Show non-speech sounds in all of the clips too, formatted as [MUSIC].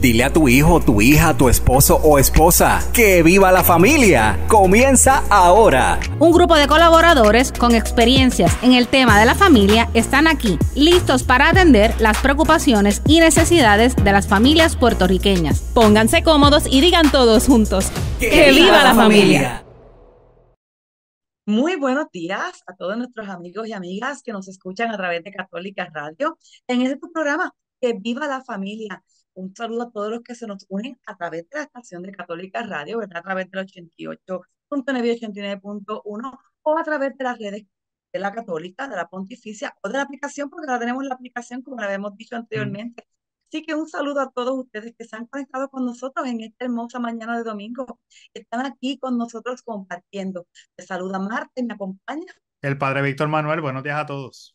Dile a tu hijo, tu hija, tu esposo o esposa que viva la familia. Comienza ahora. Un grupo de colaboradores con experiencias en el tema de la familia están aquí, listos para atender las preocupaciones y necesidades de las familias puertorriqueñas. Pónganse cómodos y digan todos juntos, que, viva, la familia. familia. Muy buenos días a todos nuestros amigos y amigas que nos escuchan a través de Católica Radio en este programa, Que Viva la Familia. Un saludo a todos los que se nos unen a través de la estación de Católica Radio, ¿verdad? A través del 88.9 y o a través de las redes de la Católica, de la Pontificia o de la aplicación, porque ahora tenemos la aplicación como la habíamos dicho mm. anteriormente. Así que un saludo a todos ustedes que se han conectado con nosotros en esta hermosa mañana de domingo. Están aquí con nosotros compartiendo. Te saluda Marte, me acompaña. El Padre Víctor Manuel, buenos días a todos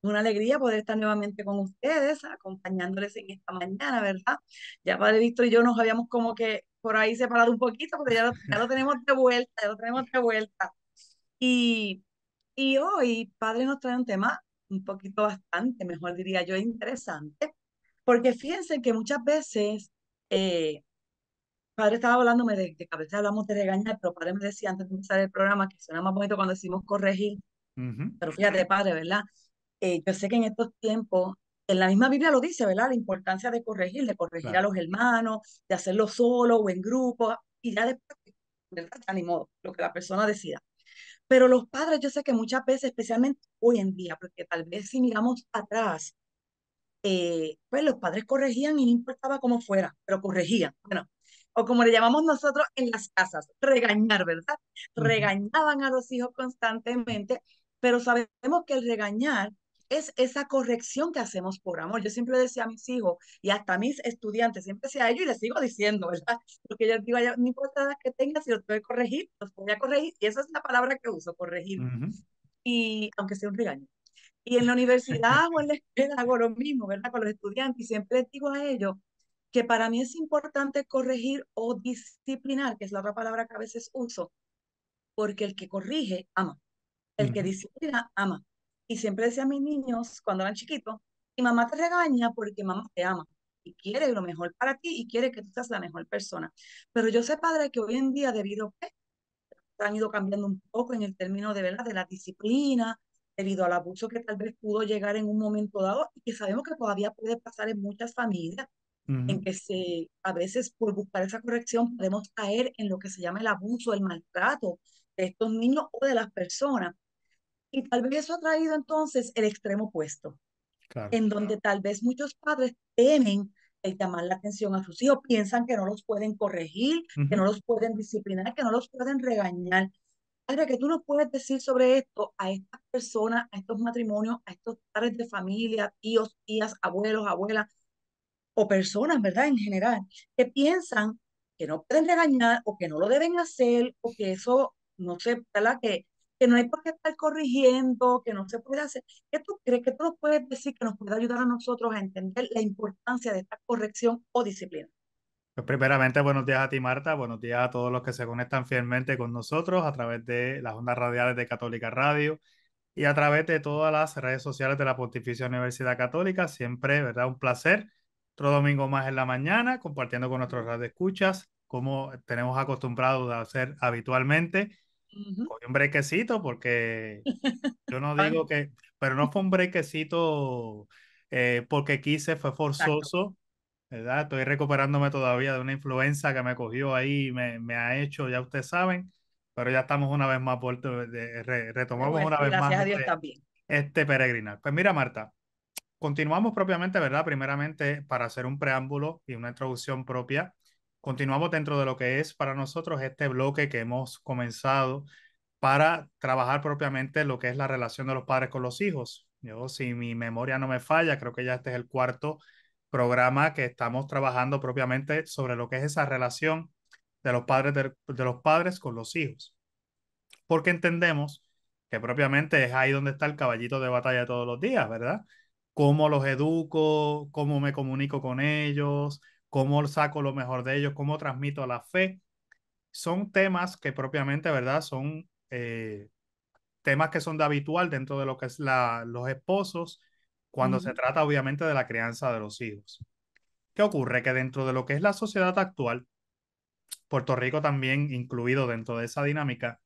una alegría poder estar nuevamente con ustedes, acompañándoles en esta mañana, ¿verdad? Ya Padre Víctor y yo nos habíamos como que por ahí separado un poquito, porque ya lo, ya tenemos de vuelta, ya lo tenemos de vuelta. Y, y hoy Padre nos trae un tema un poquito bastante, mejor diría yo, interesante, porque fíjense que muchas veces, eh, Padre estaba hablándome de, de, que a veces hablamos de regañar, pero Padre me decía antes de empezar el programa que suena más bonito cuando decimos corregir, pero fíjate, padre, ¿verdad? Eh, yo sé que en estos tiempos, en la misma Biblia lo dice, ¿verdad? La importancia de corregir, de corregir a los hermanos, de hacerlo solo o en grupo, y ya después, ¿verdad? Ya ni modo, lo que la persona decida. Pero los padres, yo sé que muchas veces, especialmente hoy en día, porque tal vez si miramos atrás, eh, pues los padres corregían y no importaba cómo fuera, pero corregían. Bueno, o como le llamamos nosotros en las casas, regañar, ¿verdad? Regañaban a los hijos constantemente, pero sabemos que el regañar es esa corrección que hacemos por amor. Yo siempre decía a mis hijos y hasta a mis estudiantes, siempre decía a ellos y les sigo diciendo, ¿verdad? Porque yo digo, no importa que tengas, si los puede corregir, los voy a corregir. Y esa es la palabra que uso, corregir. Y aunque sea un regaño. Y en la [LAUGHS] universidad o en la escuela hago lo mismo, ¿verdad? Con los estudiantes. Y siempre les digo a ellos que para mí es importante corregir o disciplinar, que es la otra palabra que a veces uso, porque el que corrige ama, el que disciplina ama. Y siempre decía a mis niños, cuando eran chiquitos, mi mamá te regaña porque mamá te ama y quiere lo mejor para ti y quiere que tú seas la mejor persona. Pero yo sé, padre, que hoy en día, debido a que han ido cambiando un poco en el término de, de la disciplina, debido al abuso que tal vez pudo llegar en un momento dado y que sabemos que todavía puede pasar en muchas familias, en que se, a veces por buscar esa corrección podemos caer en lo que se llama el abuso, el maltrato de estos niños o de las personas. Y tal vez eso ha traído entonces el extremo opuesto, en donde tal vez muchos padres temen el llamar la atención a sus hijos, piensan que no los pueden corregir, que no los pueden disciplinar, que no los pueden regañar. Padre, que tú nos puedes decir sobre esto a estas personas, a estos matrimonios, a estos padres de familia, tíos, tías, abuelos, abuelas, o personas, ¿verdad? En general, que piensan que no pueden regañar o que no lo deben hacer o que eso, no sé, ¿verdad? Que que no hay por qué estar corrigiendo, que no se puede hacer. ¿Qué tú crees que tú nos puedes decir que nos puede ayudar a nosotros a entender la importancia de esta corrección o disciplina? Pues primeramente, buenos días a ti, Marta. Buenos días a todos los que se conectan fielmente con nosotros a través de las ondas radiales de Católica Radio y a través de todas las redes sociales de la Pontificia Universidad Católica. Siempre, ¿verdad? Un placer. Otro domingo más en la mañana, compartiendo con nuestros escuchas como tenemos acostumbrados a hacer habitualmente un brequecito porque [LAUGHS] yo no digo que, pero no fue un brequecito eh, porque quise, fue forzoso, ¿verdad? Estoy recuperándome todavía de una influenza que me cogió ahí, me, me ha hecho, ya ustedes saben, pero ya estamos una vez más, eh, retomamos una vez más este, este peregrinar. Pues mira, Marta, continuamos propiamente, ¿verdad? Primeramente, para hacer un preámbulo y una introducción propia Continuamos dentro de lo que es para nosotros este bloque que hemos comenzado para trabajar propiamente lo que es la relación de los padres con los hijos. Yo, si mi memoria no me falla, creo que ya este es el cuarto programa que estamos trabajando propiamente sobre lo que es esa relación de los padres, de, los padres con los hijos. Porque entendemos que propiamente es ahí donde está el caballito de batalla todos los días, ¿verdad? Cómo los educo, cómo me comunico con ellos, cómo saco lo mejor de ellos, cómo transmito la fe. Son temas que propiamente, ¿verdad? Son eh, temas que son de habitual dentro de lo que es la, los esposos cuando se trata obviamente de la crianza de los hijos. ¿Qué ocurre? Que dentro de lo que es la sociedad actual, Puerto Rico también incluido dentro de esa dinámica,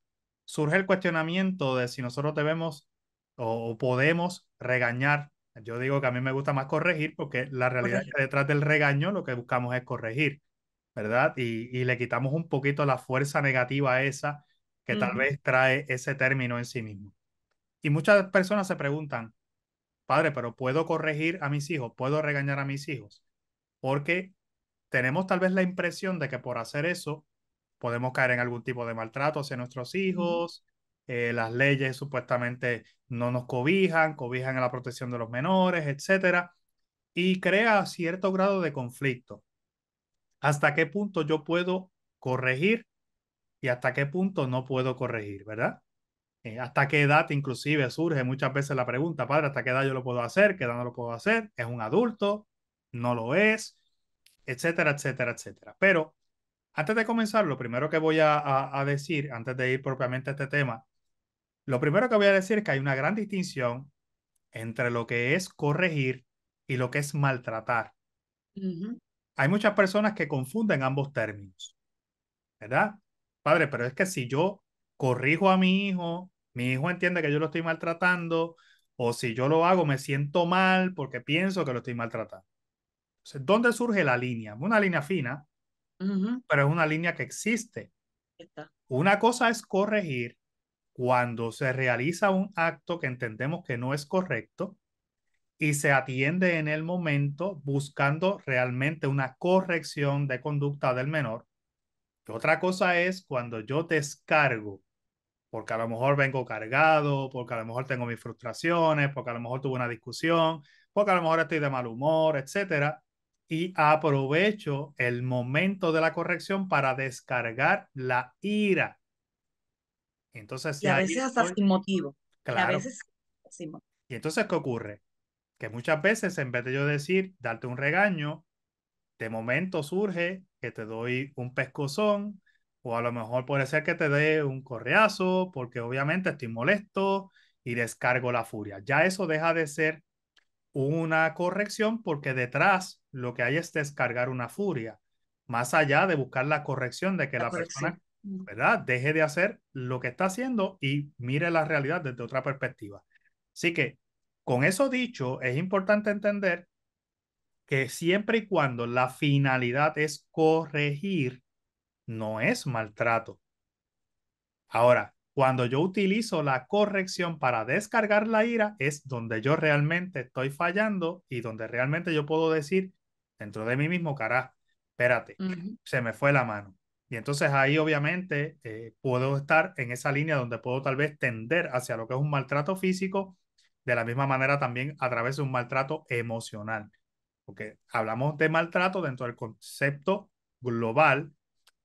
surge el cuestionamiento de si nosotros debemos o podemos regañar yo digo que a mí me gusta más corregir porque la realidad es que detrás del regaño lo que buscamos es corregir, ¿verdad? Y, le quitamos un poquito la fuerza negativa a esa que tal vez trae ese término en sí mismo. Y muchas personas se preguntan, padre, pero ¿puedo corregir a mis hijos? ¿Puedo regañar a mis hijos? Porque tenemos tal vez la impresión de que por hacer eso podemos caer en algún tipo de maltrato hacia nuestros hijos, eh, las leyes supuestamente no nos cobijan, cobijan a la protección de los menores, etcétera, y crea cierto grado de conflicto. ¿Hasta qué punto yo puedo corregir y hasta qué punto no puedo corregir, verdad? Eh, ¿Hasta qué edad inclusive surge muchas veces la pregunta, padre, ¿hasta qué edad yo lo puedo hacer? ¿Qué edad no lo puedo hacer? ¿Es un adulto? ¿No lo es? Etcétera, etcétera, etcétera. Pero antes de comenzar, lo primero que voy a decir, antes de ir propiamente a este tema, lo primero que voy a decir es que hay una gran distinción entre lo que es corregir y lo que es maltratar. Hay muchas personas que confunden ambos términos, ¿verdad? Padre, pero es que si yo corrijo a mi hijo, mi hijo entiende que yo lo estoy maltratando, o si yo lo hago me siento mal porque pienso que lo estoy maltratando. ¿dónde surge la línea? Una línea fina, pero es una línea que existe. Una cosa es corregir cuando se realiza un acto que entendemos que no es correcto y se atiende en el momento buscando realmente una corrección de conducta del menor. otra cosa es cuando yo descargo, porque a lo mejor vengo cargado, porque a lo mejor tengo mis frustraciones, porque a lo mejor tuve una discusión, porque a lo mejor estoy de mal humor, etcétera, y aprovecho el momento de la corrección para descargar la ira entonces, y a veces hasta sin motivo. Claro. Y entonces, ¿qué ocurre? Que muchas veces, en vez de yo decir, darte un regaño, de momento surge que te doy un pescozón, o a lo mejor puede ser que te dé un correazo, porque obviamente estoy molesto y descargo la furia. Ya eso deja de ser una corrección porque detrás lo que hay es descargar una furia, más allá de buscar la corrección de que la persona ¿verdad? Deje de hacer lo que está haciendo y mire la realidad desde otra perspectiva. Así que, con eso dicho, es importante entender que siempre y cuando la finalidad es corregir, no es maltrato. Ahora, cuando yo utilizo la corrección para descargar la ira, es donde yo realmente estoy fallando y donde realmente yo puedo decir dentro de mí mismo, carajo, espérate, se me fue la mano. Y entonces ahí obviamente eh, puedo estar en esa línea donde puedo tal vez tender hacia lo que es un maltrato físico, de la misma manera también a través de un maltrato emocional. Porque hablamos de maltrato dentro del concepto global,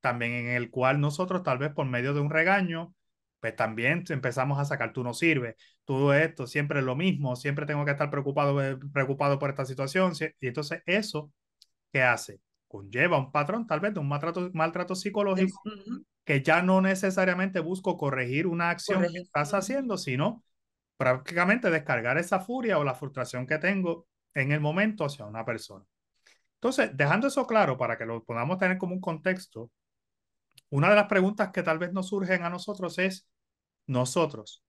también en el cual nosotros tal vez por medio de un regaño, pues también empezamos a sacar, tú no sirves, tú esto, siempre es lo mismo, siempre tengo que estar preocupado, eh, preocupado por esta situación. Y entonces eso, ¿qué hace? conlleva un patrón tal vez de un maltrato, maltrato psicológico que ya no necesariamente busco corregir una acción que estás haciendo, sino prácticamente descargar esa furia o la frustración que tengo en el momento hacia una persona. Entonces, dejando eso claro para que lo podamos tener como un contexto, una de las preguntas que tal vez nos surgen a nosotros es, nosotros,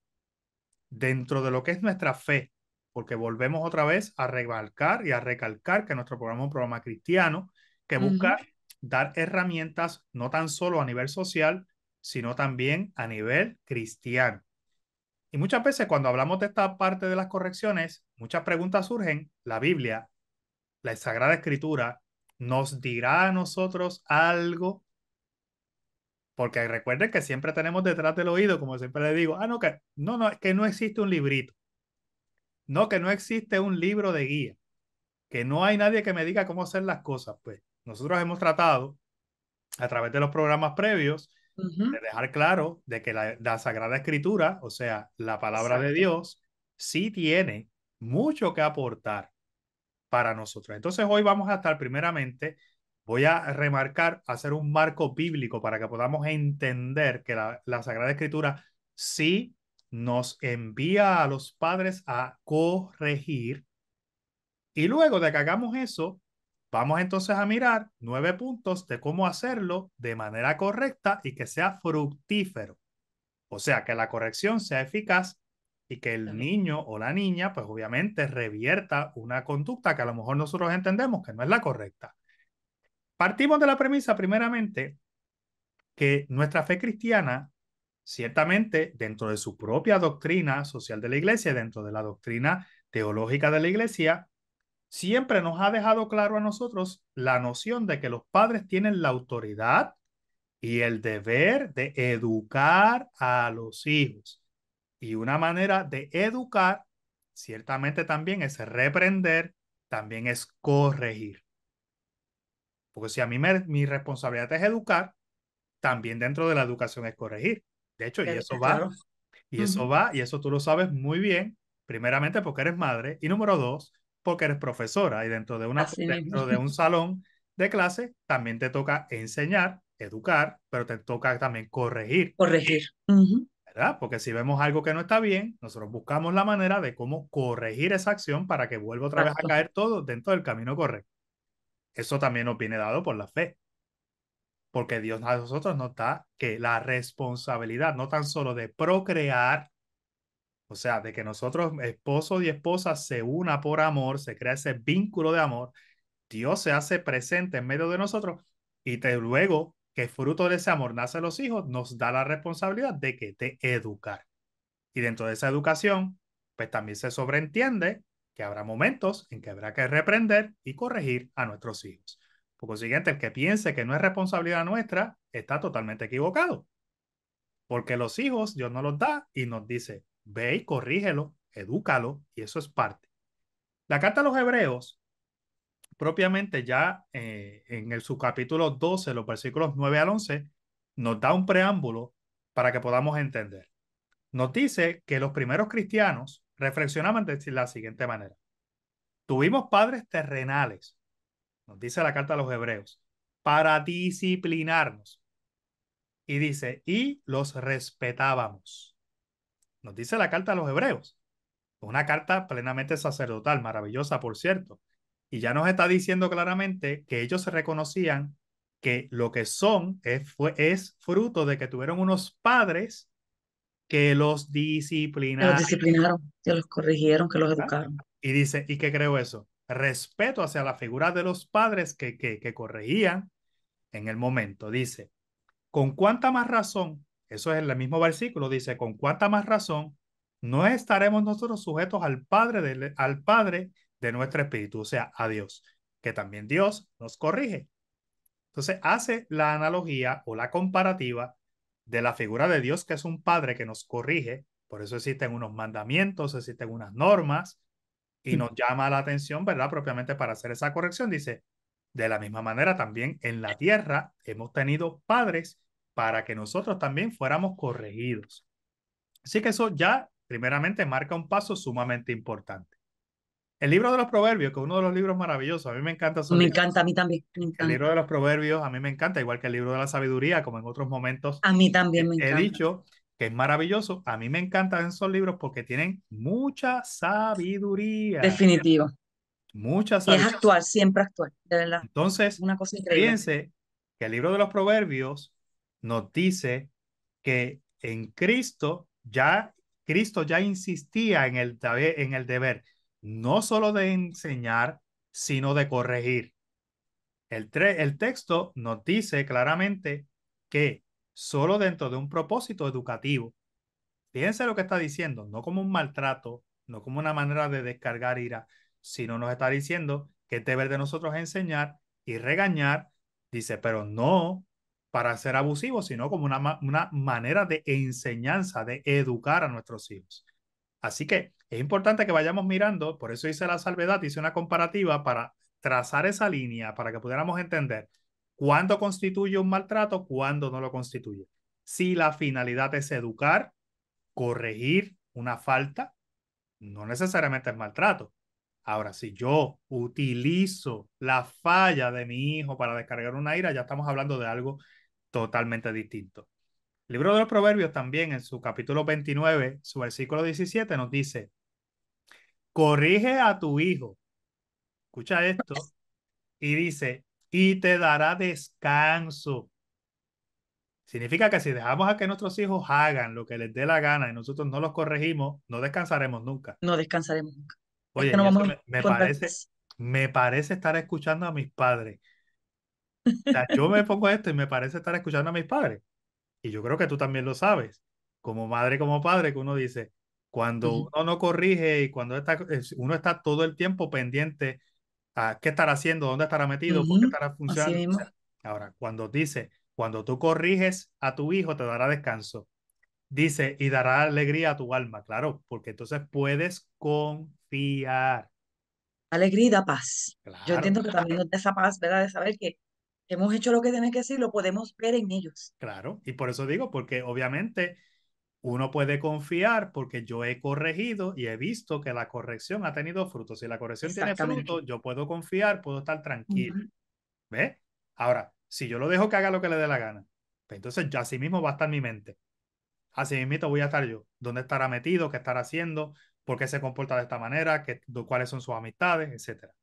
dentro de lo que es nuestra fe, porque volvemos otra vez a recalcar y a recalcar que nuestro programa es un programa cristiano, que busca dar herramientas no tan solo a nivel social, sino también a nivel cristiano. Y muchas veces cuando hablamos de esta parte de las correcciones, muchas preguntas surgen. La Biblia, la Sagrada Escritura, nos dirá a nosotros algo. Porque recuerden que siempre tenemos detrás del oído, como siempre les digo, ah, no, que no, no, que no existe un librito. No, que no existe un libro de guía. Que no hay nadie que me diga cómo hacer las cosas. Pues nosotros hemos tratado a través de los programas previos de dejar claro de que la, Sagrada Escritura, o sea, la palabra de Dios, sí tiene mucho que aportar para nosotros. Entonces hoy vamos a estar primeramente, voy a remarcar, hacer un marco bíblico para que podamos entender que la, la Sagrada Escritura sí nos envía a los padres a corregir. Y luego de que hagamos eso, Vamos entonces a mirar nueve puntos de cómo hacerlo de manera correcta y que sea fructífero. O sea, que la corrección sea eficaz y que el niño o la niña, pues obviamente revierta una conducta que a lo mejor nosotros entendemos que no es la correcta. Partimos de la premisa, primeramente, que nuestra fe cristiana, ciertamente, dentro de su propia doctrina social de la iglesia, dentro de la doctrina teológica de la iglesia, siempre nos ha dejado claro a nosotros la noción de que los padres tienen la autoridad y el deber de educar a los hijos. Y una manera de educar, ciertamente también es reprender, también es corregir. Porque si a mí mi responsabilidad es educar, también dentro de la educación es corregir. De hecho, y eso va, y eso va, y eso tú lo sabes muy bien, primeramente porque eres madre, y número dos, porque eres profesora y dentro de, un salón de clase también te toca enseñar, educar, pero te toca también corregir. Corregir. ¿verdad? Porque si vemos algo que no está bien, nosotros buscamos la manera de cómo corregir esa acción para que vuelva otra vez a caer todo dentro del camino correcto. Eso también nos viene dado por la fe. Porque Dios a nosotros nos da que la responsabilidad no tan solo de procrear, o sea, de que nosotros, esposos y esposas, se una por amor, se crea ese vínculo de amor, Dios se hace presente en medio de nosotros y te, luego que fruto de ese amor nacen los hijos, nos da la responsabilidad de que te educar. Y dentro de esa educación, pues también se sobreentiende que habrá momentos en que habrá que reprender y corregir a nuestros hijos. Por consiguiente, el que piense que no es responsabilidad nuestra está totalmente equivocado. Porque los hijos Dios nos los da y nos dice, ve y corrígelo, edúcalo, y eso es parte. La carta a los hebreos, propiamente ya eh, en el subcapítulo 12, los versículos 9 al 11, nos da un preámbulo para que podamos entender. Nos dice que los primeros cristianos reflexionaban de la siguiente manera. Tuvimos padres terrenales, nos dice la carta a los hebreos, para disciplinarnos. Y dice, y los respetábamos. Nos dice la carta a los hebreos. Una carta plenamente sacerdotal, maravillosa, por cierto. Y ya nos está diciendo claramente que ellos se reconocían que lo que son es, fue, es fruto de que tuvieron unos padres que los disciplinaron. Los que los corrigieron, que los ah, educaron. Y dice, ¿y qué creo eso? Respeto hacia la figura de los padres que, que, que corregían en el momento. Dice, ¿con cuánta más razón eso es el mismo versículo, dice, con cuánta más razón no estaremos nosotros sujetos al Padre de, al Padre de nuestro espíritu, o sea, a Dios, que también Dios nos corrige. Entonces hace la analogía o la comparativa de la figura de Dios, que es un Padre que nos corrige, por eso existen unos mandamientos, existen unas normas, y nos llama la atención, ¿verdad? Propiamente para hacer esa corrección, dice, de la misma manera también en la tierra hemos tenido padres para que nosotros también fuéramos corregidos. Así que eso ya, primeramente, marca un paso sumamente importante. El libro de los Proverbios, que es uno de los libros maravillosos, a mí me encanta. Me encanta, a mí también. El libro de los Proverbios, a mí me encanta, igual que el libro de la sabiduría, como en otros momentos. A mí también me he, encanta. He dicho que es maravilloso. A mí me encantan esos libros porque tienen mucha sabiduría. Definitivo. Mucha sabiduría. es actual, siempre actual, de verdad. Entonces, Una cosa increíble. piense que el libro de los Proverbios nos dice que en Cristo ya, Cristo ya insistía en el, en el deber, no solo de enseñar, sino de corregir. El, el texto nos dice claramente que solo dentro de un propósito educativo. Fíjense lo que está diciendo, no como un maltrato, no como una manera de descargar ira, sino nos está diciendo que el deber de nosotros enseñar y regañar, dice, pero no para ser abusivo, sino como una, una manera de enseñanza, de educar a nuestros hijos. Así que es importante que vayamos mirando, por eso hice la salvedad, hice una comparativa para trazar esa línea, para que pudiéramos entender cuándo constituye un maltrato, cuándo no lo constituye. Si la finalidad es educar, corregir una falta, no necesariamente es maltrato. Ahora, si yo utilizo la falla de mi hijo para descargar una ira, ya estamos hablando de algo totalmente distinto. libro de los Proverbios también en su capítulo 29, su versículo 17 nos dice, corrige a tu hijo, escucha esto, y dice, y te dará descanso. Significa que si dejamos a que nuestros hijos hagan lo que les dé la gana y nosotros no los corregimos, no descansaremos nunca. No descansaremos nunca. Oye, parece, me parece estar escuchando a mis padres yo me pongo esto y me parece estar escuchando a mis padres. Y yo creo que tú también lo sabes, como madre, como padre, que uno dice, cuando uno no corrige y cuando está, uno está todo el tiempo pendiente a qué estará haciendo, dónde estará metido, por qué estará funcionando. ahora, cuando dice, cuando tú corriges a tu hijo, te dará descanso. Dice, y dará alegría a tu alma, claro, porque entonces puedes confiar. Alegría y da paz. Yo entiendo que también esa paz, ¿verdad? De saber que hemos hecho lo que tiene que decir, lo podemos ver en ellos. Claro, y por eso digo, porque obviamente uno puede confiar porque yo he corregido y he visto que la corrección ha tenido frutos. Si la corrección tiene fruto, yo puedo confiar, puedo estar tranquilo. ¿ve? ¿Ves? Ahora, si yo lo dejo que haga lo que le dé la gana, pues entonces ya así mismo va a estar mi mente. Así mismo voy a estar yo. ¿Dónde estará metido? ¿Qué estará haciendo? ¿Por qué se comporta de esta manera? ¿Cuáles son sus amistades? Etcétera.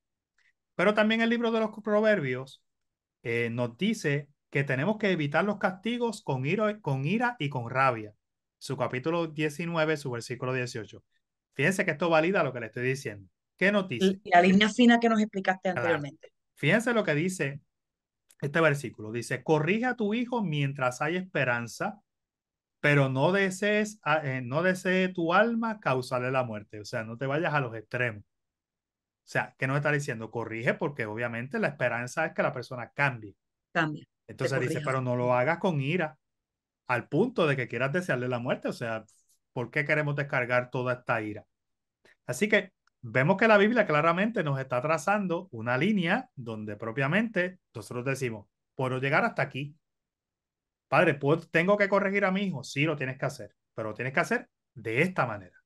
Pero también el libro de los proverbios eh, nos dice que tenemos que evitar los castigos con ira, y con rabia. Su capítulo 19, su versículo 18. Fíjense que esto valida lo que le estoy diciendo. ¿Qué noticia? La línea fina que nos explicaste anteriormente. Fíjense lo que dice este versículo. Dice, corrige a tu hijo mientras hay esperanza, pero no desees, ah, eh, no desee tu alma causarle la muerte. O sea, no te vayas a los extremos. O sea, ¿qué nos está diciendo? Corrige porque obviamente la esperanza es que la persona cambie. Cambie. Entonces dice, pero no lo hagas con ira, al punto de que quieras desearle la muerte. O sea, ¿por qué queremos descargar toda esta ira? Así que vemos que la Biblia claramente nos está trazando una línea donde propiamente nosotros decimos, puedo llegar hasta aquí. Padre, ¿tengo que corregir a mi hijo? Sí, lo tienes que hacer, pero lo tienes que hacer de esta manera.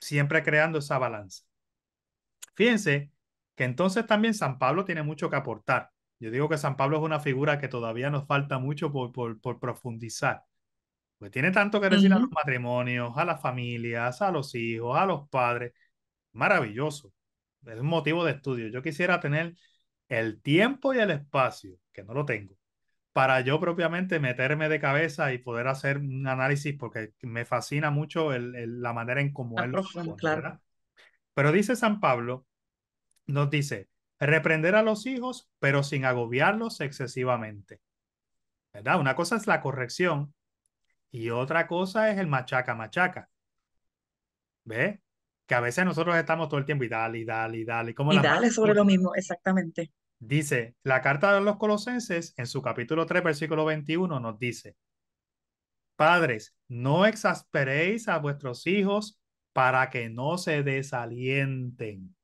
Siempre creando esa balanza. Fíjense que entonces también San Pablo tiene mucho que aportar. Yo digo que San Pablo es una figura que todavía nos falta mucho por, por, profundizar. Pues tiene tanto que decir a los matrimonios, a las familias, a los hijos, a los padres. Maravilloso. Es un motivo de estudio. Yo quisiera tener el tiempo y el espacio, que no lo tengo, para yo propiamente meterme de cabeza y poder hacer un análisis, porque me fascina mucho la manera en cómo él lo claro. Pero dice San Pablo nos dice, reprender a los hijos, pero sin agobiarlos excesivamente. ¿Verdad? Una cosa es la corrección y otra cosa es el machaca, machaca. ¿Ve? Que a veces nosotros estamos todo el tiempo y dale, y dale, y dale. y dale sobre lo mismo, exactamente. Dice, la carta de los colosenses en su capítulo 3, versículo 21 nos dice, Padres, no exasperéis a vuestros hijos para que no se desalienten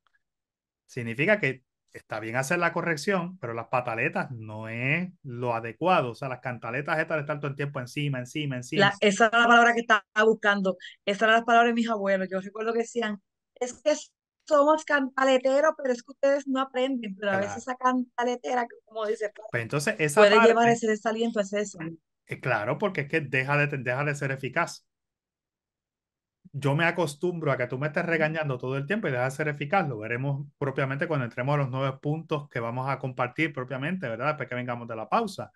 significa que está bien hacer la corrección, pero las pataletas no es lo adecuado. O sea, las cantaletas estas de estar todo el tiempo encima, encima, encima. esa es la palabra que estaba buscando. Esas era la palabra de mis abuelos. Yo recuerdo que decían, es que somos cantaleteros, pero es que ustedes no aprenden. Pero a veces esa cantaletera, como dice, pues entonces esa puede llevar ese desaliento, ese eso. Eh, claro, porque es que deja de, deja de ser eficaz yo me acostumbro a que tú me estés regañando todo el tiempo y dejas de ser eficaz. Lo veremos propiamente cuando entremos a los nueve puntos que vamos a compartir propiamente, ¿verdad? Después que vengamos de la pausa.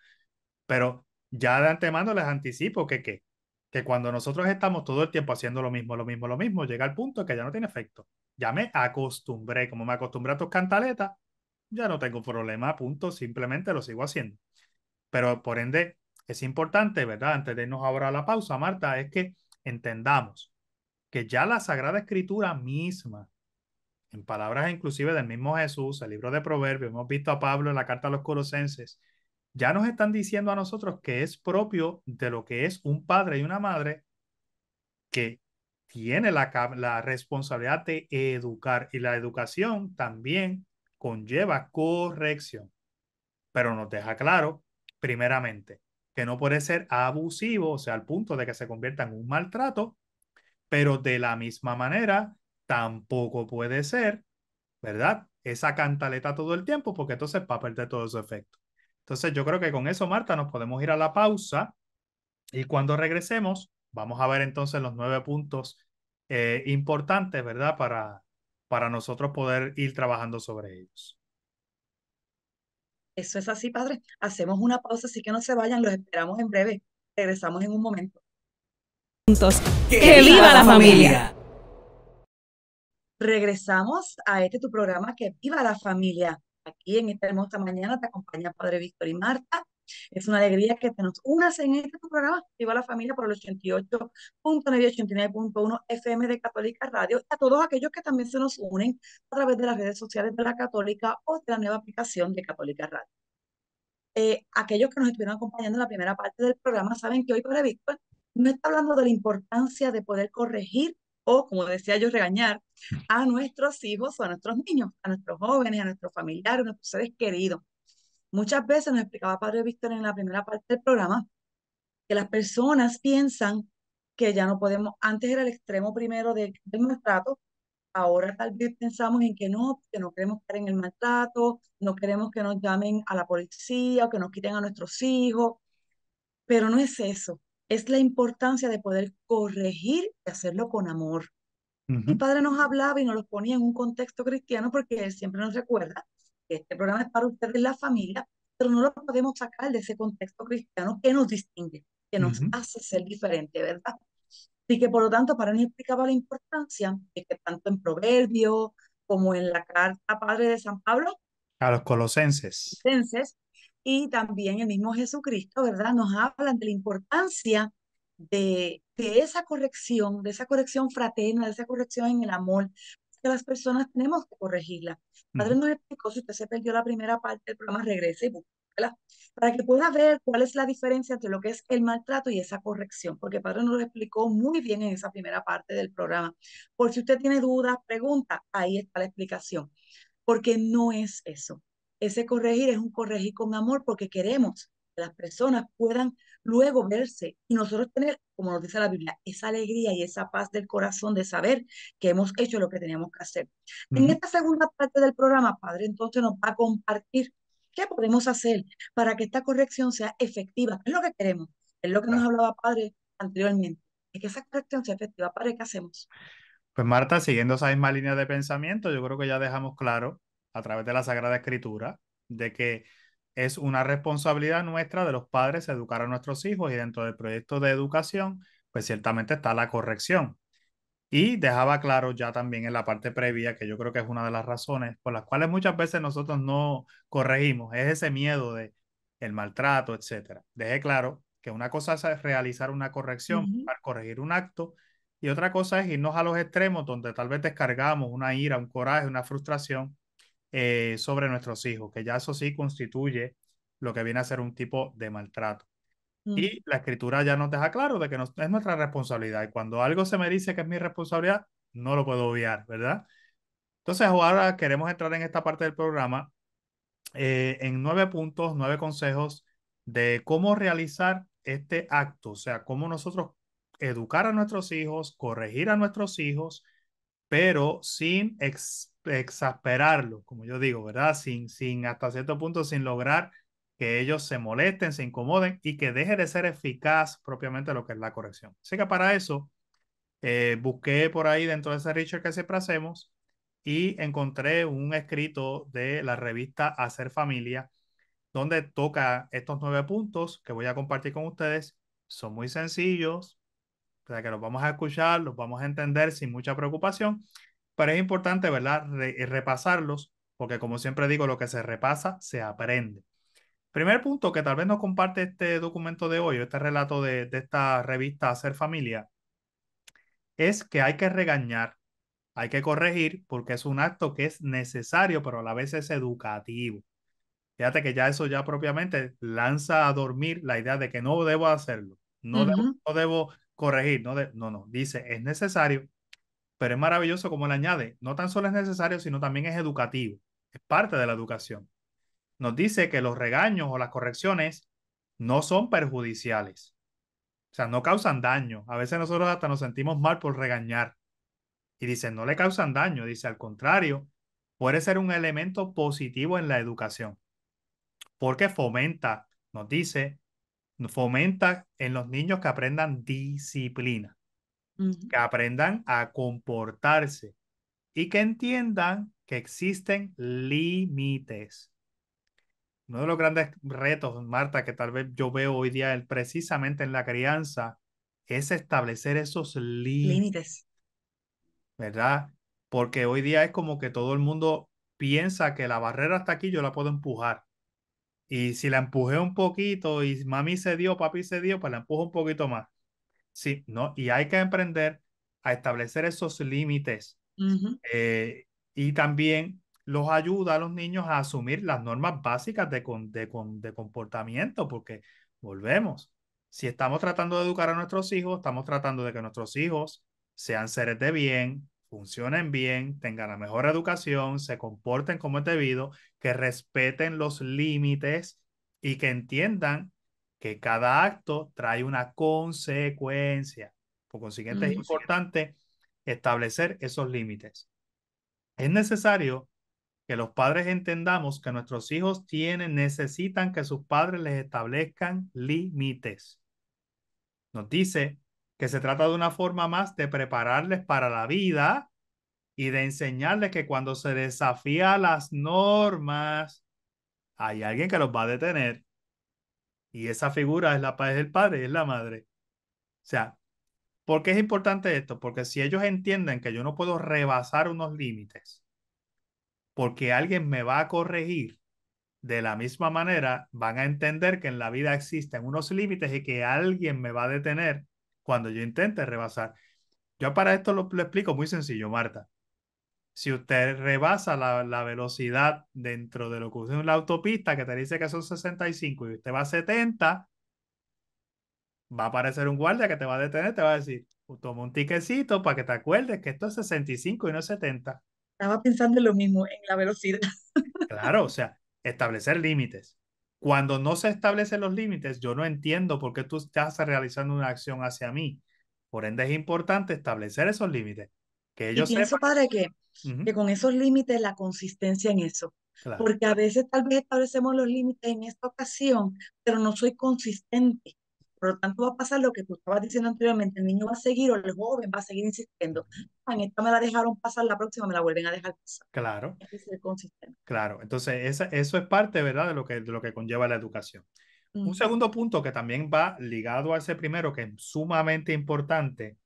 Pero ya de antemano les anticipo que, que, que cuando nosotros estamos todo el tiempo haciendo lo mismo, lo mismo, lo mismo, llega el punto que ya no tiene efecto. Ya me acostumbré, como me acostumbré a tus cantaletas, ya no tengo problema, punto, simplemente lo sigo haciendo. Pero por ende, es importante, ¿verdad? Antes de irnos ahora a la pausa, Marta, es que entendamos que ya la Sagrada Escritura misma, en palabras inclusive del mismo Jesús, el libro de Proverbios, hemos visto a Pablo en la carta a los Colosenses, ya nos están diciendo a nosotros que es propio de lo que es un padre y una madre que tiene la, la responsabilidad de educar y la educación también conlleva corrección. Pero nos deja claro, primeramente, que no puede ser abusivo, o sea, al punto de que se convierta en un maltrato pero de la misma manera, tampoco puede ser, ¿verdad? Esa cantaleta todo el tiempo, porque entonces va a perder todo su efecto. Entonces yo creo que con eso, Marta, nos podemos ir a la pausa y cuando regresemos, vamos a ver entonces los nueve puntos eh, importantes, ¿verdad? Para, para nosotros poder ir trabajando sobre ellos. Eso es así, padre. Hacemos una pausa, así que no se vayan, los esperamos en breve. Regresamos en un momento. ¡Que, viva la familia! Regresamos a este tu programa, Que viva la familia. Aquí en esta hermosa mañana te acompaña Padre Víctor y Marta. Es una alegría que te nos unas en este tu programa, viva la familia por el punto uno FM de Católica Radio. Y a todos aquellos que también se nos unen a través de las redes sociales de la Católica o de la nueva aplicación de Católica Radio. Eh, aquellos que nos estuvieron acompañando en la primera parte del programa saben que hoy, Padre Víctor, no está hablando de la importancia de poder corregir o, como decía yo, regañar a nuestros hijos o a nuestros niños, a nuestros jóvenes, a nuestros familiares, a nuestros seres queridos. Muchas veces nos explicaba Padre Víctor en la primera parte del programa que las personas piensan que ya no podemos, antes era el extremo primero del maltrato, ahora tal vez pensamos en que no, que no queremos estar en el maltrato, no queremos que nos llamen a la policía o que nos quiten a nuestros hijos, pero no es eso es la importancia de poder corregir y hacerlo con amor. Mi padre nos hablaba y nos los ponía en un contexto cristiano porque él siempre nos recuerda que este programa es para ustedes la familia, pero no lo podemos sacar de ese contexto cristiano que nos distingue, que nos hace ser diferente, ¿verdad? Así que por lo tanto, para mí explicaba la importancia de que tanto en Proverbio como en la carta Padre de San Pablo, a los colosenses. colosenses y también el mismo Jesucristo, ¿verdad? Nos hablan de la importancia de, de esa corrección, de esa corrección fraterna, de esa corrección en el amor, que las personas tenemos que corregirla. Padre nos explicó, si usted se perdió la primera parte del programa, regrese y búsquela, para que pueda ver cuál es la diferencia entre lo que es el maltrato y esa corrección, porque Padre nos lo explicó muy bien en esa primera parte del programa. Por si usted tiene dudas, pregunta, ahí está la explicación, porque no es eso ese corregir es un corregir con amor porque queremos que las personas puedan luego verse y nosotros tener, como nos dice la Biblia, esa alegría y esa paz del corazón de saber que hemos hecho lo que teníamos que hacer. En esta segunda parte del programa, Padre, entonces nos va a compartir qué podemos hacer para que esta corrección sea efectiva, es lo que queremos, es lo que nos hablaba Padre anteriormente, es que esa corrección sea efectiva. Padre, ¿qué hacemos? Pues Marta, siguiendo esa misma línea de pensamiento, yo creo que ya dejamos claro a través de la Sagrada Escritura, de que es una responsabilidad nuestra de los padres educar a nuestros hijos y dentro del proyecto de educación, pues ciertamente está la corrección. Y dejaba claro ya también en la parte previa, que yo creo que es una de las razones por las cuales muchas veces nosotros no corregimos, es ese miedo de el maltrato, etcétera. Dejé claro que una cosa es realizar una corrección para corregir un acto y otra cosa es irnos a los extremos donde tal vez descargamos una ira, un coraje, una frustración eh, sobre nuestros hijos, que ya eso sí constituye lo que viene a ser un tipo de maltrato. Mm. Y la escritura ya nos deja claro de que es nuestra responsabilidad. Y cuando algo se me dice que es mi responsabilidad, no lo puedo obviar, ¿verdad? Entonces, ahora queremos entrar en esta parte del programa eh, en nueve puntos, nueve consejos de cómo realizar este acto, o sea, cómo nosotros educar a nuestros hijos, corregir a nuestros hijos pero sin exasperarlo, como yo digo, ¿verdad? Sin, sin hasta cierto punto, sin lograr que ellos se molesten, se incomoden y que deje de ser eficaz propiamente lo que es la corrección. Así que para eso eh, busqué por ahí dentro de ese Richard que siempre hacemos y encontré un escrito de la revista Hacer Familia donde toca estos nueve puntos que voy a compartir con ustedes. Son muy sencillos, o sea, que los vamos a escuchar, los vamos a entender sin mucha preocupación, pero es importante, ¿verdad?, eh, repasarlos, porque como siempre digo, lo que se repasa se aprende. Primer punto que tal vez nos comparte este documento de hoy, este relato de, esta revista Hacer Familia, es que hay que regañar, hay que corregir, porque es un acto que es necesario, pero a la vez es educativo. Fíjate que ya eso ya propiamente lanza a dormir la idea de que no debo hacerlo, no, debo, no debo corregir, no, no, no, dice, es necesario, pero es maravilloso como le añade, no tan solo es necesario, sino también es educativo, es parte de la educación. Nos dice que los regaños o las correcciones no son perjudiciales, o sea, no causan daño. A veces nosotros hasta nos sentimos mal por regañar. Y dice, no le causan daño, dice, al contrario, puede ser un elemento positivo en la educación, porque fomenta, nos dice, fomenta en los niños que aprendan disciplina, que aprendan a comportarse y que entiendan que existen límites. Uno de los grandes retos, Marta, que tal vez yo veo hoy día precisamente en la crianza, es establecer esos límites. ¿Verdad? Porque hoy día es como que todo el mundo piensa que la barrera hasta aquí, yo la puedo empujar. Y si la empujé un poquito y mami se dio, papi se dio, pues la empujo un poquito más. Sí, ¿no? Y hay que emprender a establecer esos límites. Eh, y también los ayuda a los niños a asumir las normas básicas de, de, de comportamiento, porque volvemos. Si estamos tratando de educar a nuestros hijos, estamos tratando de que nuestros hijos sean seres de bien, funcionen bien, tengan la mejor educación, se comporten como es debido, que respeten los límites y que entiendan que cada acto trae una consecuencia. Por consiguiente, es importante establecer esos límites. Es necesario que los padres entendamos que nuestros hijos tienen, necesitan que sus padres les establezcan límites. Nos dice que se trata de una forma más de prepararles para la vida y de enseñarles que cuando se desafía las normas, hay alguien que los va a detener. Y esa figura es, la, es el padre, es la madre. O sea, ¿por qué es importante esto? Porque si ellos entienden que yo no puedo rebasar unos límites, porque alguien me va a corregir, de la misma manera van a entender que en la vida existen unos límites y que alguien me va a detener cuando yo intente rebasar. Yo para esto lo, explico muy sencillo, Marta. Si usted rebasa la, la, velocidad dentro de lo que es la autopista, que te dice que son 65 y usted va a 70, va a aparecer un guardia que te va a detener, te va a decir, toma un tiquecito para que te acuerdes que esto es 65 y no es 70. Estaba pensando lo mismo en la velocidad. claro, o sea, establecer límites. Cuando no se establecen los límites, yo no entiendo por qué tú estás realizando una acción hacia mí. Por ende, es importante establecer esos límites. Que y pienso padre, que, que con esos límites, la consistencia en eso. Porque a veces tal vez establecemos los límites en esta ocasión, pero no soy consistente. Por lo tanto, va a pasar lo que tú estabas diciendo anteriormente, el niño va a seguir o el joven va a seguir insistiendo. en esta me la dejaron pasar, la próxima me la vuelven a dejar pasar. Claro. consistente. Claro, entonces esa, eso es parte, ¿verdad?, de lo que, de lo que conlleva la educación. Un segundo punto que también va ligado a ese primero, que es sumamente importante,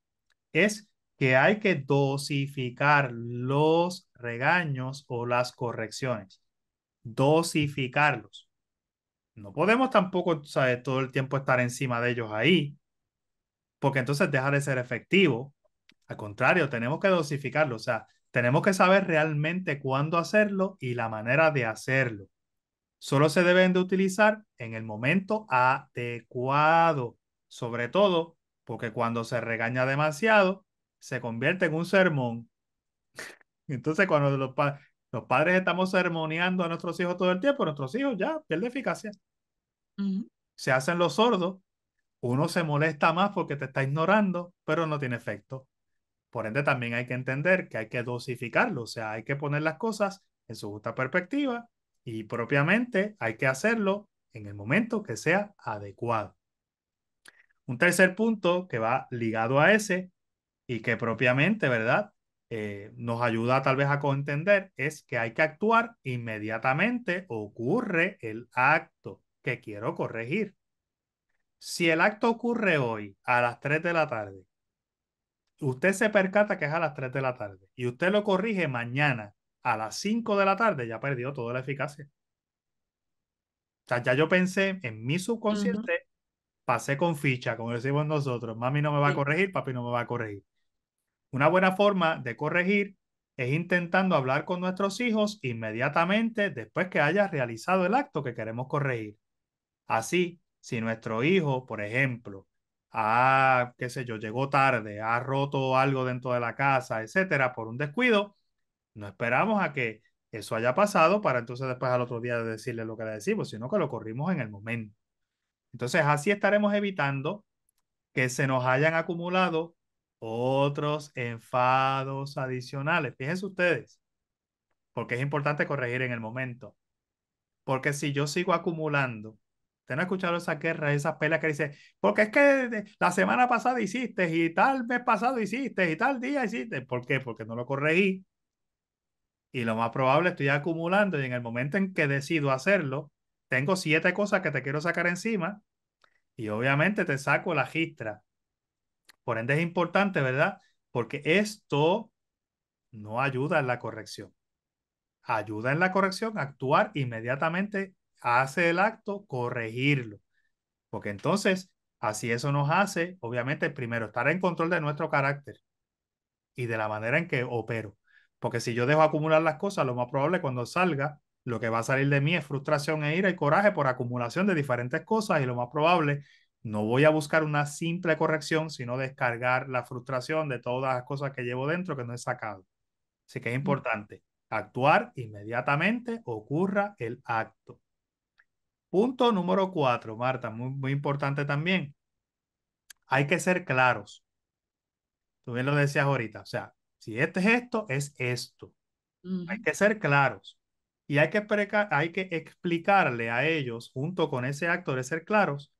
es que hay que dosificar los regaños o las correcciones. Dosificarlos no podemos tampoco todo el tiempo estar encima de ellos ahí, porque entonces deja de ser efectivo. Al contrario, tenemos que dosificarlo, o sea, tenemos que saber realmente cuándo hacerlo y la manera de hacerlo. Solo se deben de utilizar en el momento adecuado, sobre todo porque cuando se regaña demasiado, se convierte en un sermón. [LAUGHS] Entonces, cuando los, los padres estamos sermoneando a nuestros hijos todo el tiempo, nuestros hijos ya pierden eficacia. Se hacen los sordos, uno se molesta más porque te está ignorando, pero no tiene efecto. Por ende, también hay que entender que hay que dosificarlo, o sea, hay que poner las cosas en su justa perspectiva y propiamente hay que hacerlo en el momento que sea adecuado. Un tercer punto que va ligado a ese y que propiamente, ¿verdad? Eh, nos ayuda tal vez a entender es que hay que actuar inmediatamente ocurre el acto que quiero corregir. Si el acto ocurre hoy a las 3 de la tarde, usted se percata que es a las 3 de la tarde y usted lo corrige mañana a las 5 de la tarde, ya perdió toda la eficacia. O sea, ya yo pensé en mi subconsciente, pasé con ficha, como decimos nosotros, mami no me va a corregir, papi no me va a corregir. Una buena forma de corregir es intentando hablar con nuestros hijos inmediatamente después que haya realizado el acto que queremos corregir. Así, si nuestro hijo, por ejemplo, ha, ah, qué sé yo, llegó tarde, ha roto algo dentro de la casa, etcétera, por un descuido, no esperamos a que eso haya pasado para entonces después al otro día decirle lo que le decimos, sino que lo corrimos en el momento. Entonces, así estaremos evitando que se nos hayan acumulado otros enfados adicionales. Fíjense ustedes, porque es importante corregir en el momento. Porque si yo sigo acumulando, ¿usted no escuchado esa guerra, esa pelea que dice, porque es que la semana pasada hiciste y tal mes pasado hiciste y tal día hiciste? ¿Por qué? Porque no lo corregí. Y lo más probable estoy acumulando y en el momento en que decido hacerlo, tengo siete cosas que te quiero sacar encima y obviamente te saco la gistra por ende es importante, ¿verdad? Porque esto no ayuda en la corrección. Ayuda en la corrección, actuar inmediatamente, hace el acto, corregirlo. Porque entonces, así eso nos hace, obviamente, primero, estar en control de nuestro carácter y de la manera en que opero. Porque si yo dejo acumular las cosas, lo más probable cuando salga, lo que va a salir de mí es frustración e ira y coraje por acumulación de diferentes cosas y lo más probable no voy a buscar una simple corrección, sino descargar la frustración de todas las cosas que llevo dentro que no he sacado. Así que es mm. importante actuar inmediatamente, ocurra el acto. Punto número cuatro, Marta, muy, muy importante también. Hay que ser claros. Tú bien lo decías ahorita, o sea, si este es esto, es esto. Hay que ser claros. Y hay que explicarle a ellos, junto con ese acto de ser claros,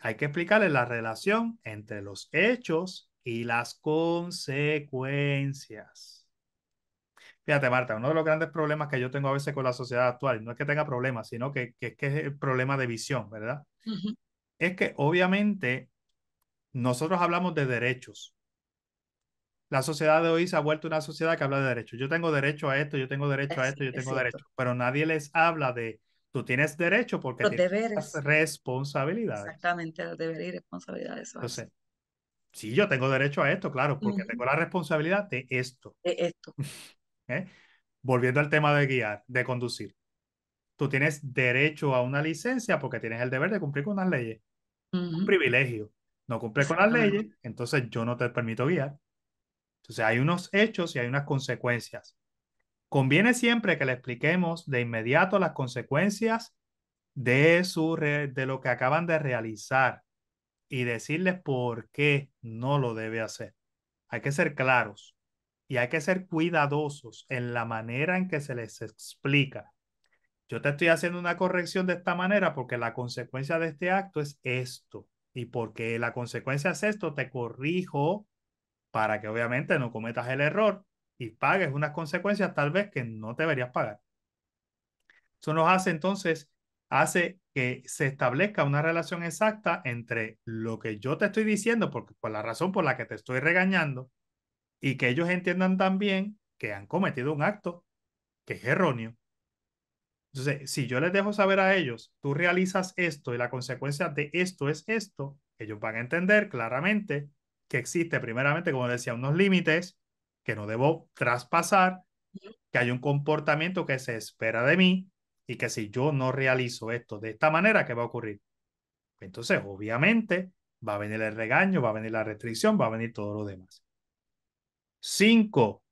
hay que explicarle la relación entre los hechos y las consecuencias. Fíjate, Marta, uno de los grandes problemas que yo tengo a veces con la sociedad actual, no es que tenga problemas, sino que, que, que es el problema de visión, ¿verdad? Es que obviamente nosotros hablamos de derechos. La sociedad de hoy se ha vuelto una sociedad que habla de derechos. Yo tengo derecho a esto, yo tengo derecho a esto, yo tengo derecho. Pero nadie les habla de Tú tienes derecho porque tienes responsabilidad. Exactamente, los deberes y responsabilidades. Entonces, sí, yo tengo derecho a esto, claro, porque tengo la responsabilidad de esto. esto. [LAUGHS] ¿Eh? Volviendo al tema de guiar, de conducir. Tú tienes derecho a una licencia porque tienes el deber de cumplir con las leyes. Un privilegio. No cumples con las leyes, entonces yo no te permito guiar. Entonces hay unos hechos y hay unas consecuencias. Conviene siempre que le expliquemos de inmediato las consecuencias de, su de lo que acaban de realizar y decirles por qué no lo debe hacer. Hay que ser claros y hay que ser cuidadosos en la manera en que se les explica. Yo te estoy haciendo una corrección de esta manera porque la consecuencia de este acto es esto. Y porque la consecuencia es esto, te corrijo para que obviamente no cometas el error y pagues unas consecuencias tal vez que no deberías pagar. Eso nos hace entonces, hace que se establezca una relación exacta entre lo que yo te estoy diciendo, porque, por la razón por la que te estoy regañando, y que ellos entiendan también que han cometido un acto que es erróneo. Entonces, si yo les dejo saber a ellos, tú realizas esto y la consecuencia de esto es esto, ellos van a entender claramente que existe primeramente, como decía, unos límites que no debo traspasar, que hay un comportamiento que se espera de mí y que si yo no realizo esto de esta manera, ¿qué va a ocurrir? Entonces, obviamente, va a venir el regaño, va a venir la restricción, va a venir todo lo demás. Cinco,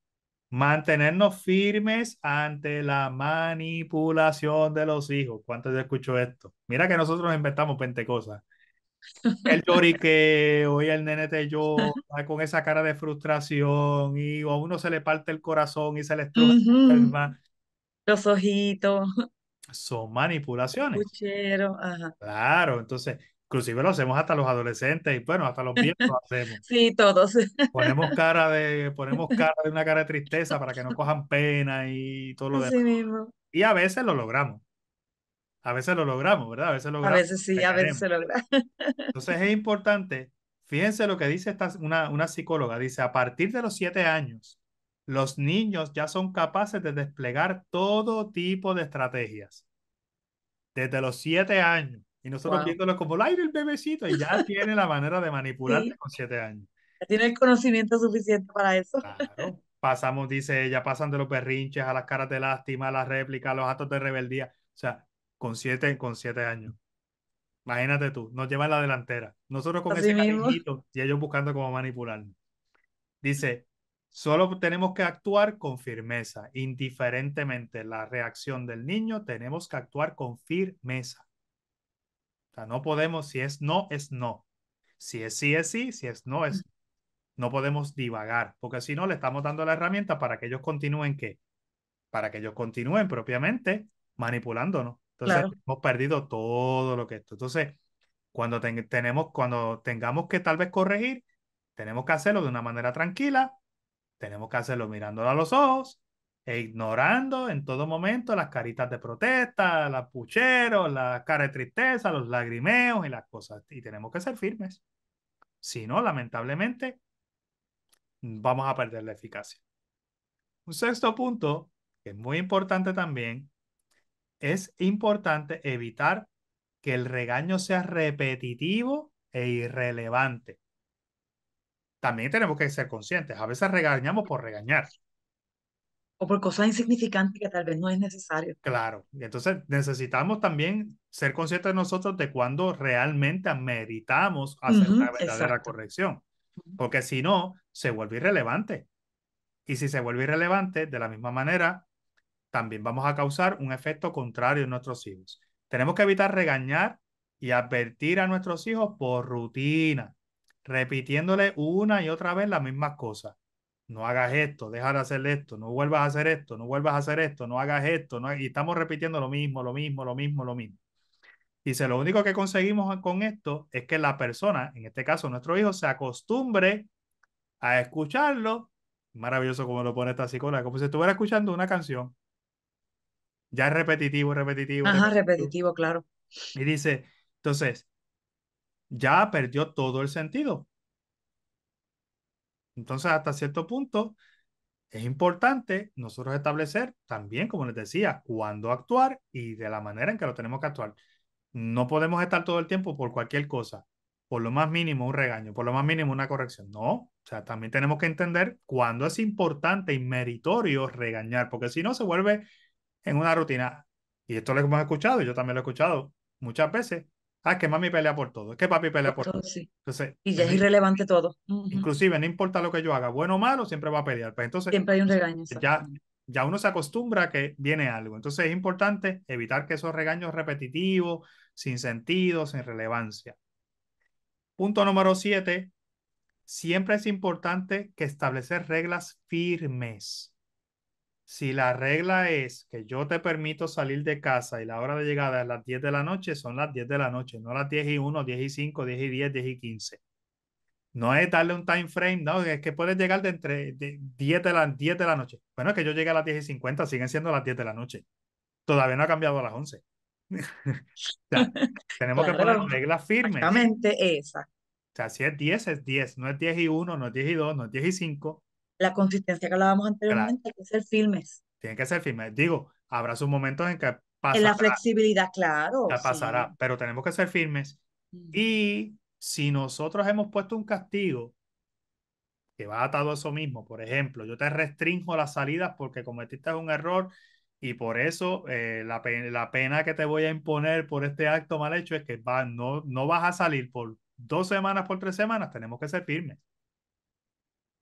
mantenernos firmes ante la manipulación de los hijos. ¿Cuántos escucho esto? Mira que nosotros inventamos pentecosas. El que hoy el nene te yo con esa cara de frustración y a uno se le parte el corazón y se le estruja Los ojitos. Son manipulaciones. Claro, entonces, inclusive lo hacemos hasta los adolescentes y bueno, hasta los viejos lo hacemos. Sí, todos. Ponemos cara de, ponemos [LAUGHS] cara de una cara de tristeza para que no cojan pena y todo lo demás. Y a veces lo logramos a veces lo logramos, ¿verdad? A veces logramos. A veces sí, a veces se logra. [LAUGHS] Entonces es importante, fíjense lo que dice esta, una, una psicóloga, dice, a partir de los siete años, los niños ya son capaces de desplegar todo tipo de estrategias. Desde los siete años. Y nosotros viéndolos como como, ¡ay, el bebecito! Y ya tiene la manera de manipularte con siete años. tiene el conocimiento suficiente para eso. Claro. Pasamos, dice ella, pasan de los perrinches a las caras de lástima, a las réplicas, a los actos de rebeldía. O sea, con siete, con siete años. Imagínate tú, nos lleva la delantera. Nosotros con ese cariñito y ellos buscando cómo manipularnos. Dice, solo tenemos que actuar con firmeza, indiferentemente la reacción del niño, tenemos que actuar con firmeza. O sea, no podemos, si es no, es no. Si es sí, es sí, si es no, es no podemos divagar, porque si no, le estamos dando la herramienta para que ellos continúen qué? Para que ellos continúen propiamente manipulándonos. Entonces, hemos perdido todo lo que esto. Entonces, cuando, tenemos, cuando tengamos que tal vez corregir, tenemos que hacerlo de una manera tranquila, tenemos que hacerlo mirándolo a los ojos e ignorando en todo momento las caritas de protesta, las pucheros, las cara de tristeza, los lagrimeos y las cosas. Y tenemos que ser firmes. Si no, lamentablemente, vamos a perder la eficacia. Un sexto punto, que es muy importante también, es importante evitar que el regaño sea repetitivo e irrelevante. También tenemos que ser conscientes. A veces regañamos por regañar. O por cosas insignificantes que tal vez no es necesario. Claro. Y entonces necesitamos también ser conscientes nosotros de cuando realmente meditamos hacer la una verdadera corrección. Porque si no, se vuelve irrelevante. Y si se vuelve irrelevante, de la misma manera, también vamos a causar un efecto contrario en nuestros hijos. Tenemos que evitar regañar y advertir a nuestros hijos por rutina, repitiéndole una y otra vez las mismas cosas. No hagas esto, deja de hacer esto, no vuelvas a hacer esto, no vuelvas a hacer esto, no hagas esto, no... y estamos repitiendo lo mismo, lo mismo, lo mismo, lo mismo. Y si lo único que conseguimos con esto es que la persona, en este caso nuestro hijo, se acostumbre a escucharlo. Maravilloso como lo pone esta psicóloga, como si estuviera escuchando una canción. Ya es repetitivo, repetitivo. Ajá, repetitivo, claro. Y dice, entonces, ya perdió todo el sentido. Entonces, hasta cierto punto, es importante nosotros establecer también, como les decía, cuándo actuar y de la manera en que lo tenemos que actuar. No podemos estar todo el tiempo por cualquier cosa, por lo más mínimo un regaño, por lo más mínimo una corrección. No, o sea, también tenemos que entender cuándo es importante y meritorio regañar, porque si no se vuelve en una rutina, y esto lo hemos escuchado, yo también lo he escuchado muchas veces, ah, que mami pelea por todo, es que papi pelea por, todo. Entonces, y ya es irrelevante todo. Inclusive, no importa lo que yo haga, bueno o malo, siempre va a pelear. Pues entonces, siempre hay un regaño. Ya, ya uno se acostumbra a que viene algo. Entonces es importante evitar que esos regaños repetitivos, sin sentido, sin relevancia. Punto número siete, siempre es importante que establecer reglas firmes. Si la regla es que yo te permito salir de casa y la hora de llegada es las 10 de la noche, son las 10 de la noche, no las 10 y 1, 10 y 5, 10 y 10, 10 y 15. No es darle un time frame, no, es que puedes llegar de entre 10, de la, 10 de la noche. Bueno, es que yo llegué a las 10 y 50, siguen siendo las 10 de la noche. Todavía no ha cambiado a las 11. [LAUGHS] [LAUGHS] tenemos que poner reglas firmes. Exactamente esa. O sea, si es 10, es 10. No es 10 y 1, no es 10 y 2, no es 10 y 5 la consistencia que hablábamos anteriormente, hay que ser firmes. Tienen que ser firmes. Digo, habrá sus momentos en que pasará. En la flexibilidad, claro. La pasará, pero tenemos que ser firmes. Mm. Y si nosotros hemos puesto un castigo que va atado a eso mismo, por ejemplo, yo te restringo las salidas porque cometiste un error y por eso eh, la, la, pena que te voy a imponer por este acto mal hecho es que va, no, no vas a salir por dos semanas, por tres semanas, tenemos que ser firmes.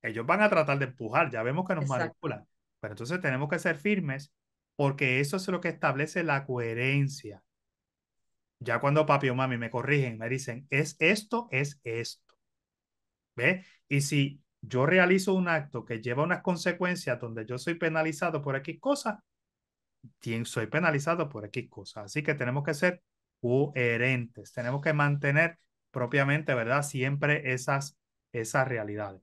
Ellos van a tratar de empujar, ya vemos que nos manipulan. Pero entonces tenemos que ser firmes porque eso es lo que establece la coherencia. Ya cuando papi o mami me corrigen, me dicen, es esto, es esto. ¿Ve? Y si yo realizo un acto que lleva unas consecuencias donde yo soy penalizado por X cosas, soy penalizado por X cosa. Así que tenemos que ser coherentes, tenemos que mantener propiamente, ¿verdad? Siempre esas, esas realidades.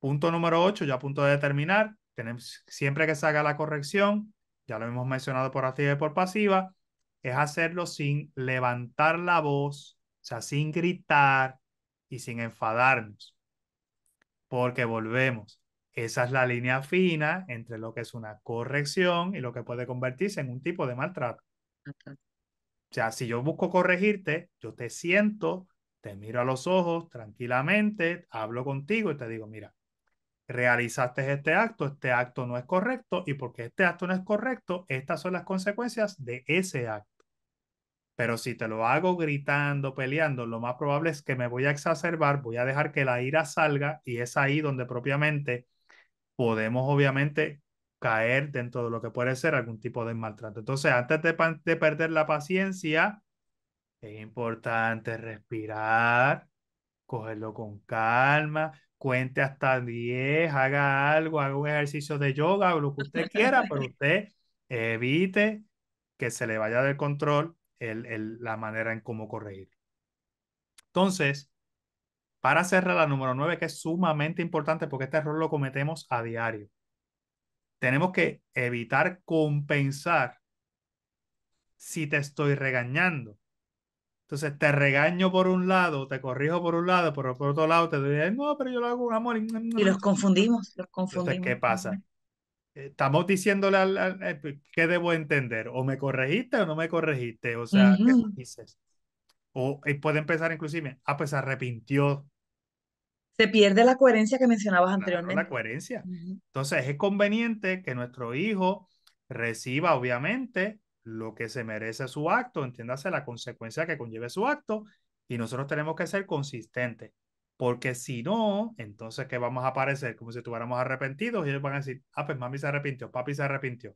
Punto número 8, ya a punto de terminar, tenemos, siempre que se haga la corrección, ya lo hemos mencionado por activa y por pasiva, es hacerlo sin levantar la voz, o sea, sin gritar y sin enfadarnos. Porque volvemos, esa es la línea fina entre lo que es una corrección y lo que puede convertirse en un tipo de maltrato. O sea, si yo busco corregirte, yo te siento, te miro a los ojos tranquilamente, hablo contigo y te digo, mira, realizaste este acto, este acto no es correcto y porque este acto no es correcto, estas son las consecuencias de ese acto. Pero si te lo hago gritando, peleando, lo más probable es que me voy a exacerbar, voy a dejar que la ira salga y es ahí donde propiamente podemos obviamente caer dentro de lo que puede ser algún tipo de maltrato. Entonces, antes de, perder la paciencia, es importante respirar, cogerlo con calma, cuente hasta 10, haga algo, haga un ejercicio de yoga o lo que usted quiera, pero [LAUGHS] usted evite que se le vaya del control el, la manera en cómo corregir. Entonces, para cerrar la número 9, que es sumamente importante porque este error lo cometemos a diario, tenemos que evitar compensar si te estoy regañando entonces te regaño por un lado, te corrijo por un lado, pero por otro lado te diré, no, pero yo lo hago con amor. Y, mm, mm, los mm, confundimos, Entonces, ¿qué pasa? Eh, estamos diciéndole eh, pues, qué debo entender, o me corregiste o no me corregiste, o sea, ¿qué dices? O eh, puede empezar inclusive, ah, pues arrepintió. Se pierde la coherencia que mencionabas anteriormente. la coherencia. Entonces es conveniente que nuestro hijo reciba, obviamente, lo que se merece su acto, entiéndase la consecuencia que conlleve su acto, y nosotros tenemos que ser consistentes, porque si no, entonces, ¿qué vamos a parecer? Como si estuviéramos arrepentidos y ellos van a decir, ah, pues mami se arrepintió, papi se arrepintió.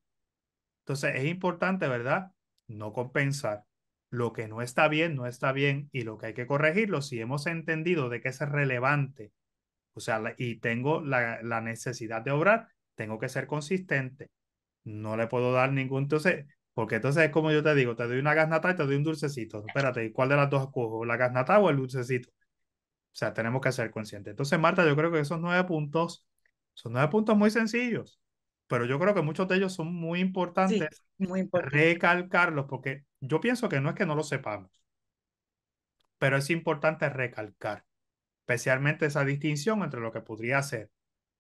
Entonces, es importante, ¿verdad? No compensar. Lo que no está bien, no está bien, y lo que hay que corregirlo, si hemos entendido de que es relevante, o sea, y tengo la, la necesidad de obrar, tengo que ser consistente. No le puedo dar ningún. Entonces, porque entonces es como yo te digo, te doy una gasnata y te doy un dulcecito. Espérate, ¿y ¿cuál de las dos cojo? ¿La gasnata o el dulcecito? O sea, tenemos que ser conscientes. Entonces, Marta, yo creo que esos nueve puntos son nueve puntos muy sencillos, pero yo creo que muchos de ellos son muy importantes recalcarlos, porque yo pienso que no es que no lo sepamos, pero es importante recalcar, especialmente esa distinción entre lo que podría ser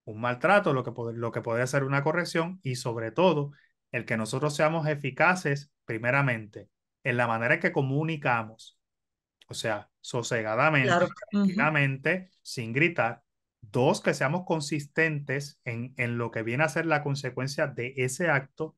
un maltrato, lo que, lo que podría ser una corrección y sobre todo el que nosotros seamos eficaces, primeramente, en la manera en que comunicamos, o sea, sosegadamente, sin gritar. Dos, que seamos consistentes en, en lo que viene a ser la consecuencia de ese acto,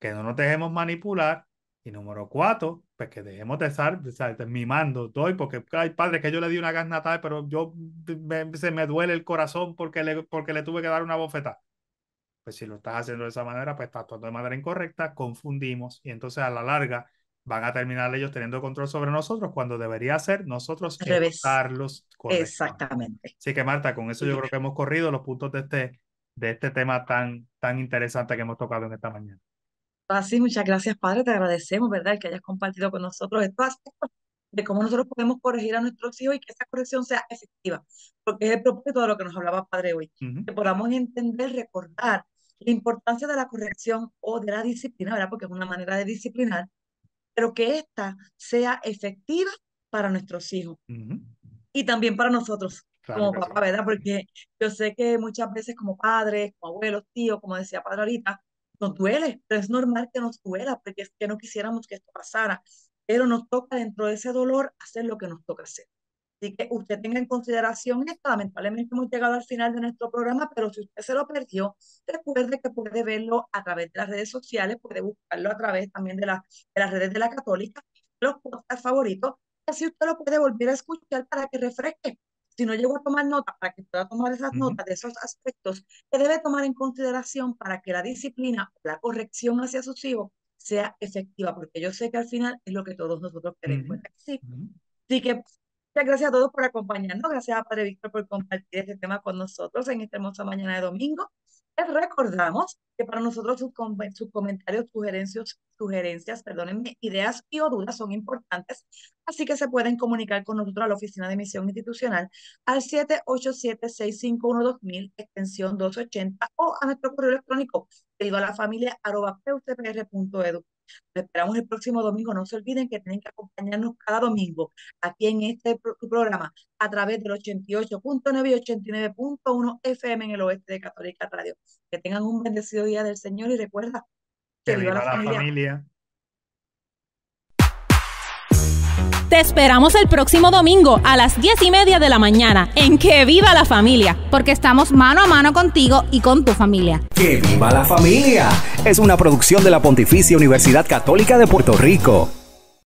que no nos dejemos manipular. Y número cuatro, pues que dejemos de estar, de estar mimando, doy, porque hay padre que yo le di una natal pero yo me, se me duele el corazón porque le, porque le tuve que dar una bofetada. Pues, si lo estás haciendo de esa manera, pues estás actuando de manera incorrecta, confundimos y entonces a la larga van a terminar ellos teniendo control sobre nosotros cuando debería ser nosotros revisarlos. Exactamente. Así que Marta, con eso yo creo que hemos corrido los puntos de este, de este tema tan, tan interesante que hemos tocado en esta mañana. Así, muchas gracias, padre. Te agradecemos, ¿verdad?, que hayas compartido con nosotros estos aspectos de cómo nosotros podemos corregir a nuestros hijos y que esa corrección sea efectiva, porque es el propósito de lo que nos hablaba padre hoy, que podamos entender, recordar la importancia de la corrección o de la disciplina, ¿verdad? Porque es una manera de disciplinar, pero que ésta sea efectiva para nuestros hijos y también para nosotros como papá, ¿verdad? Porque yo sé que muchas veces como padres, como abuelos, tíos, como decía padre ahorita, nos duele, pero es normal que nos duela, porque es que no quisiéramos que esto pasara, pero nos toca dentro de ese dolor hacer lo que nos toca hacer. Así que usted tenga en consideración esto. Lamentablemente hemos llegado al final de nuestro programa, pero si usted se lo perdió, recuerde que puede verlo a través de las redes sociales, puede buscarlo a través también de, la, de las redes de la Católica, los podcasts favoritos. Así usted lo puede volver a escuchar para que refresque. Si no llegó a tomar nota, para que pueda tomar esas notas de esos aspectos que debe tomar en consideración para que la disciplina o la corrección hacia sus hijos sea efectiva, porque yo sé que al final es lo que todos nosotros queremos. Uh sí. Así que Muchas gracias a todos por acompañarnos. Gracias a Padre Víctor por compartir este tema con nosotros en esta hermosa mañana de domingo. Les recordamos que para nosotros sus, comentarios, sugerencias, sugerencias, perdónenme, ideas y o dudas son importantes, así que se pueden comunicar con nosotros a la Oficina de emisión Institucional al 787-651-2000, extensión 280, o a nuestro correo electrónico, digo a la familia arroba esperamos el próximo domingo. No se olviden que tienen que acompañarnos cada domingo aquí en este programa a través del 88.9 y 89.1 FM en el oeste de Católica Radio. Que tengan un bendecido día del Señor y recuerda que, la familia. Te esperamos el próximo domingo a las 10 y media de la mañana en Que Viva la Familia. Porque estamos mano a mano contigo y con tu familia. Que Viva la Familia. Es una producción de la Pontificia Universidad Católica de Puerto Rico.